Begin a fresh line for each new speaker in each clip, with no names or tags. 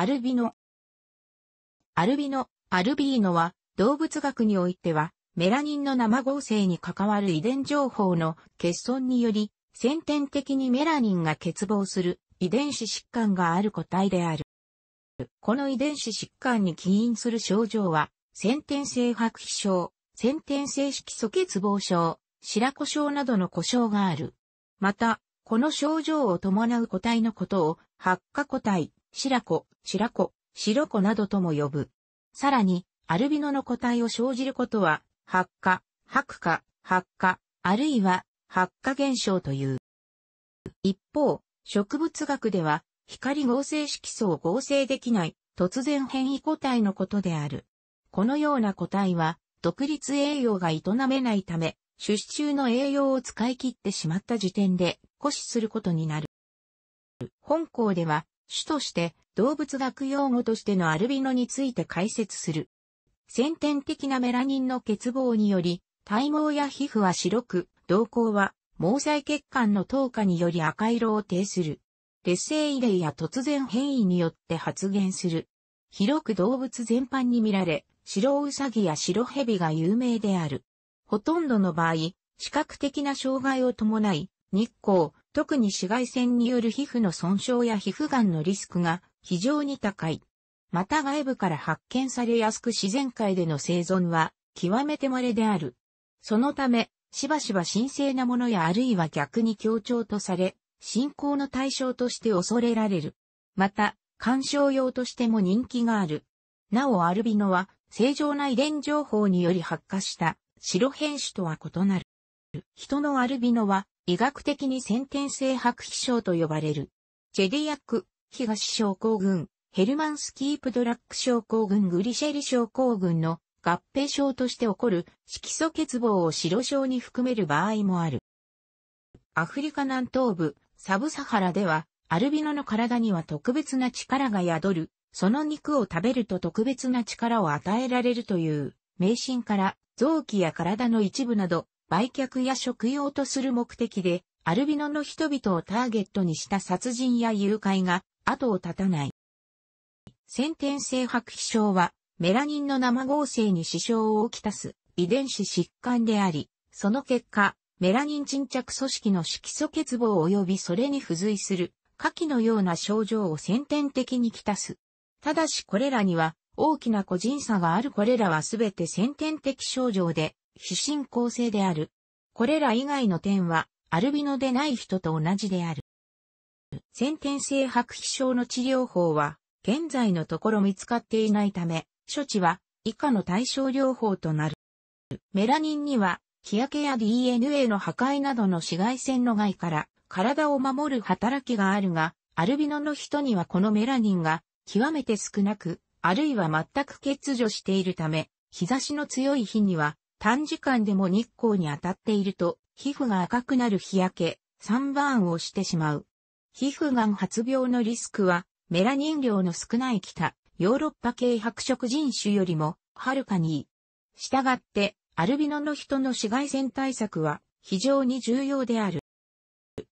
アルビノ。アルビノ、アルビーノは、動物学においては、メラニンの生合成に関わる遺伝情報の欠損により、先天的にメラニンが欠乏する遺伝子疾患がある個体である。この遺伝子疾患に起因する症状は、先天性白皮症、先天性色素欠乏症、白子症などの故障がある。また、この症状を伴う個体のことを、発火個体、白子、白子、白子などとも呼ぶ。さらに、アルビノの個体を生じることは、発火、白化、発火、あるいは発火現象という。一方、植物学では、光合成色素を合成できない突然変異個体のことである。このような個体は、独立栄養が営めないため、種子中の栄養を使い切ってしまった時点で、枯死することになる。本校では、主として動物学用語としてのアルビノについて解説する。先天的なメラニンの欠乏により、体毛や皮膚は白く、瞳孔は毛細血管の透過により赤色を呈する。劣勢異例や突然変異によって発現する。広く動物全般に見られ、白ウサギや白蛇が有名である。ほとんどの場合、視覚的な障害を伴い、日光、特に紫外線による皮膚の損傷や皮膚がんのリスクが非常に高い。また外部から発見されやすく自然界での生存は極めて稀である。そのため、しばしば神聖なものやあるいは逆に強調とされ、信仰の対象として恐れられる。また、鑑賞用としても人気がある。なおアルビノは正常な遺伝情報により発火した白変種とは異なる。人のアルビノは医学的に先天性白皮症と呼ばれる。ジェディアック、東症候群、ヘルマンスキープドラック症候群、グリシェリ症候群の合併症として起こる色素欠乏を白症に含める場合もある。アフリカ南東部、サブサハラでは、アルビノの体には特別な力が宿る、その肉を食べると特別な力を与えられるという、迷信から、臓器や体の一部など、売却や食用とする目的で、アルビノの人々をターゲットにした殺人や誘拐が後を絶たない。先天性白皮症は、メラニンの生合成に支障をきたす遺伝子疾患であり、その結果、メラニン沈着組織の色素欠乏及びそれに付随する下記のような症状を先天的にきたす。ただしこれらには大きな個人差があるこれらはすべて先天的症状で非信仰性である。これら以外の点は、アルビノでない人と同じである。先天性白皮症の治療法は、現在のところ見つかっていないため、処置は以下の対症療法となる。メラニンには、日焼けや DNA の破壊などの紫外線の害から体を守る働きがあるが、アルビノの人にはこのメラニンが極めて少なく、あるいは全く欠如しているため、日差しの強い日には短時間でも日光に当たっていると、皮膚が赤くなる日焼け、サンバーンをしてしまう。皮膚がん発病のリスクは、メラニン量の少ない北、ヨーロッパ系白色人種よりも、はるかにいい。したがって、アルビノの人の紫外線対策は、非常に重要である。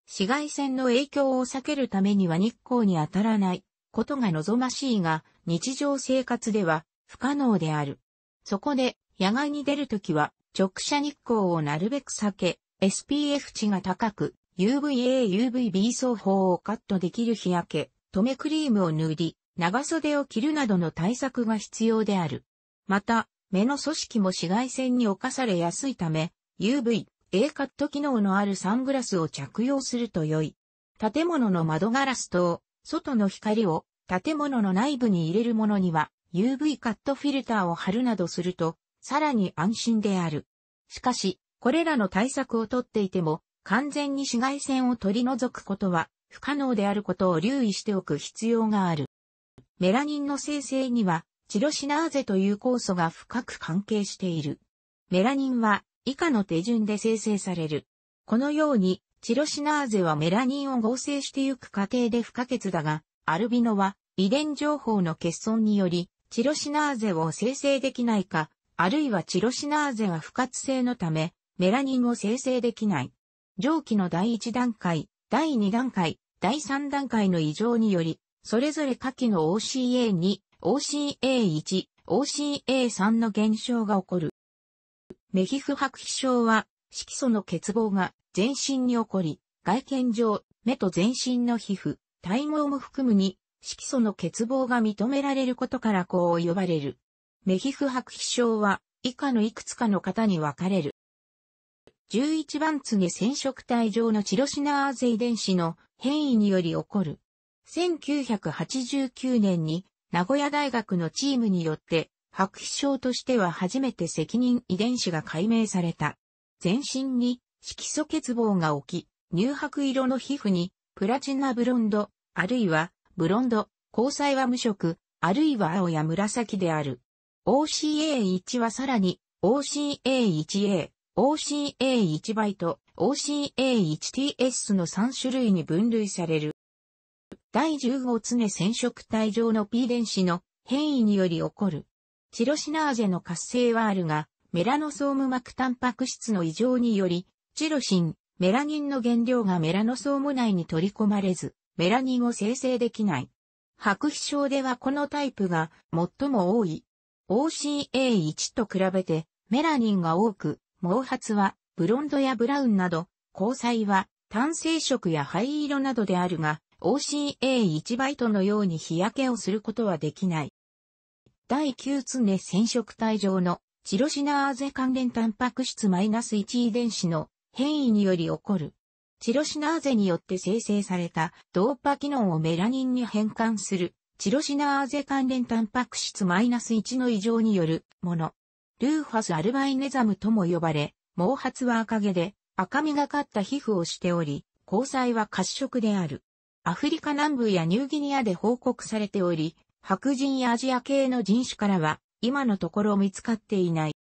紫外線の影響を避けるためには日光に当たらないことが望ましいが、日常生活では不可能である。そこで野外に出るときは直射日光をなるべく避け、SPF 値が高く、UVA、UVB 双方をカットできる日焼け、止めクリームを塗り、長袖を着るなどの対策が必要である。また、目の組織も紫外線に侵されやすいため、UV、A カット機能のあるサングラスを着用すると良い。建物の窓ガラス等、外の光を建物の内部に入れるものには、UV カットフィルターを貼るなどすると、さらに安心である。しかし、これらの対策をとっていても、完全に紫外線を取り除くことは不可能であることを留意しておく必要がある。メラニンの生成には、チロシナーゼという酵素が深く関係している。メラニンは以下の手順で生成される。このように、チロシナーゼはメラニンを合成してゆく過程で不可欠だが、アルビノは遺伝情報の欠損により、チロシナーゼを生成できないか、あるいはチロシナーゼは不活性のため、メラニンを生成できない。上記の第1段階、第2段階、第3段階の異常により、それぞれ下記の OCA2、OCA1、OCA3 の減少が起こる。メヒフ白皮症は、色素の欠乏が全身に起こり、外見上、目と全身の皮膚、体毛も含むに、色素の欠乏が認められることからこう呼ばれる。メヒフ白皮症は以下のいくつかの方に分かれる。11番次染色体上のチロシナーゼ遺伝子の変異により起こる。1989年に名古屋大学のチームによって白皮症としては初めて責任遺伝子が解明された。全身に色素欠乏が起き、乳白色の皮膚にプラチナブロンド、あるいはブロンド、交際は無色、あるいは青や紫である。OCA1 はさらに OCA1A、OCA1 バイト、OCA1TS の3種類に分類される。第1 5つ常染色体上の P 電子の変異により起こる。チロシナージェの活性はあるが、メラノソーム膜タンパク質の異常により、チロシン、メラニンの原料がメラノソーム内に取り込まれず、メラニンを生成できない。白皮症ではこのタイプが最も多い。OCA1 と比べてメラニンが多く、毛髪はブロンドやブラウンなど、交際は単性色や灰色などであるが、OCA1 バイトのように日焼けをすることはできない。第9目、染色体上のチロシナーゼ関連タンパク質 -1 遺伝子の変異により起こる。チロシナーゼによって生成されたドーパ機能をメラニンに変換するチロシナーゼ関連タンパク質マイナス -1 の異常によるもの。ルーファスアルバイネザムとも呼ばれ、毛髪は赤毛で赤みがかった皮膚をしており、交際は褐色である。アフリカ南部やニューギニアで報告されており、白人やアジア系の人種からは今のところ見つかっていない。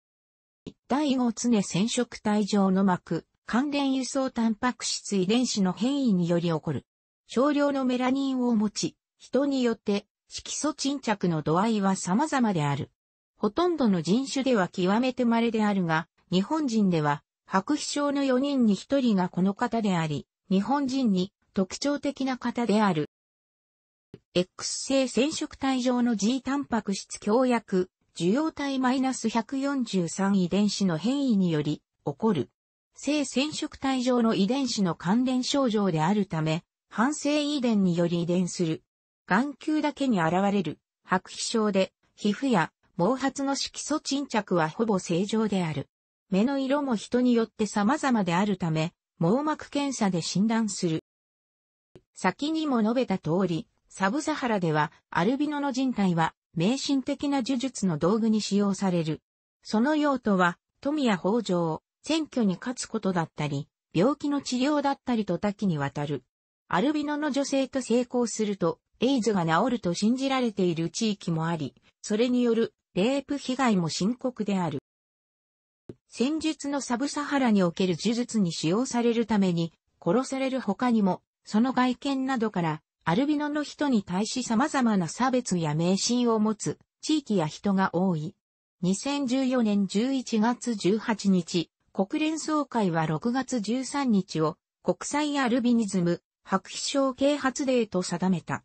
第5常染色体上の膜、関連輸送タンパク質遺伝子の変異により起こる。少量のメラニンを持ち、人によって色素沈着の度合いは様々である。ほとんどの人種では極めて稀であるが、日本人では白皮症の4人に1人がこの方であり、日本人に特徴的な方である。X 性染色体上の G タンパク質強薬、受容体マイナス -143 遺伝子の変異により起こる。性染色体上の遺伝子の関連症状であるため、反性遺伝により遺伝する眼球だけに現れる白皮症で、皮膚や毛髪の色素沈着はほぼ正常である。目の色も人によって様々であるため、網膜検査で診断する。先にも述べた通り、サブサハラでは、アルビノの人体は、迷信的な呪術の道具に使用される。その用途は、富や豊穣、選挙に勝つことだったり、病気の治療だったりと多岐にわたる。アルビノの女性と成功すると、エイズが治ると信じられている地域もあり、それによるレイプ被害も深刻である。戦術のサブサハラにおける呪術に使用されるために、殺される他にも、その外見などから、アルビノの人に対し様々な差別や迷信を持つ地域や人が多い。2014年11月18日、国連総会は6月13日を国際アルビニズム白皮症啓発デーと定めた。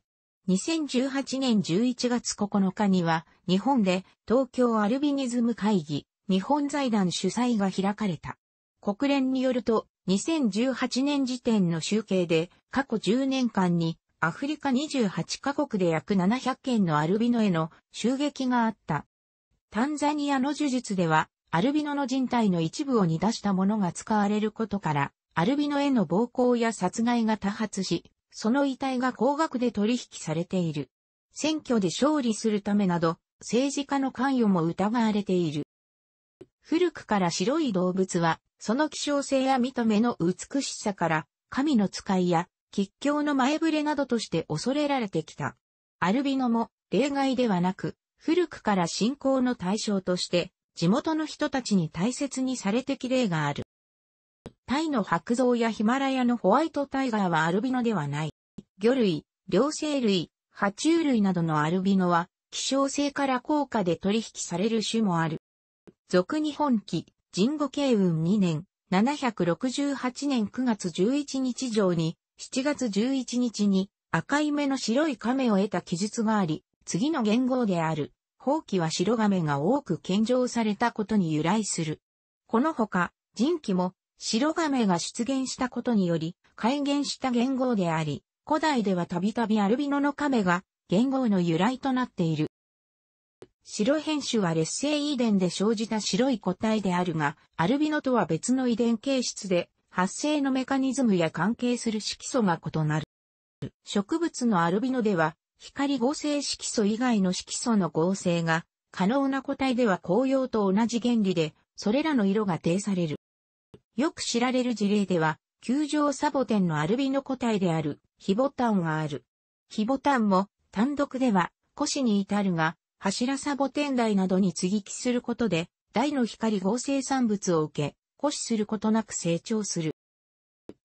2018年11月9日には、日本で東京アルビニズム会議、日本財団主催が開かれた。国連によると、2018年時点の集計で、過去10年間に、アフリカ28カ国で約700件のアルビノへの襲撃があった。タンザニアの呪術では、アルビノの人体の一部を煮出したものが使われることから、アルビノへの暴行や殺害が多発し、その遺体が高額で取引されている。選挙で勝利するためなど、政治家の関与も疑われている。古くから白い動物は、その希少性や見た目の美しさから、神の使いや、吉祥の前触れなどとして恐れられてきた。アルビノも例外ではなく、古くから信仰の対象として、地元の人たちに大切にされてき例がある。タイの白蔵やヒマラヤのホワイトタイガーはアルビノではない。魚類、両生類、爬虫類などのアルビノは、希少性から高価で取引される種もある。俗日本記、人語慶雲2年、768年9月11日上に、7月11日に赤い目の白い亀を得た記述があり、次の元号である、宝器は白亀が多く献上されたことに由来する。このほか、人記も白亀が出現したことにより、改元した元号であり、古代ではたびたびアルビノの亀が元号の由来となっている。白変種は劣勢遺伝で生じた白い個体であるが、アルビノとは別の遺伝形質で、発生のメカニズムや関係する色素が異なる。植物のアルビノでは、光合成色素以外の色素の合成が可能な個体では紅葉と同じ原理で、それらの色が定される。よく知られる事例では、球状サボテンのアルビノ個体である、ヒボタンがある。ヒボタンも、単独では、古紙に至るが、柱サボテン台などに接ぎ木することで、台の光合成産物を受け、固視することなく成長する。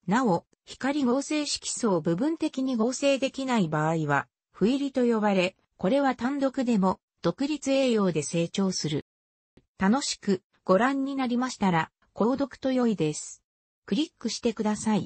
なお、光合成色素を部分的に合成できない場合は、不入りと呼ばれ、これは単独でも独立栄養で成長する。楽しくご覧になりましたら、購読と良いです。クリックしてください。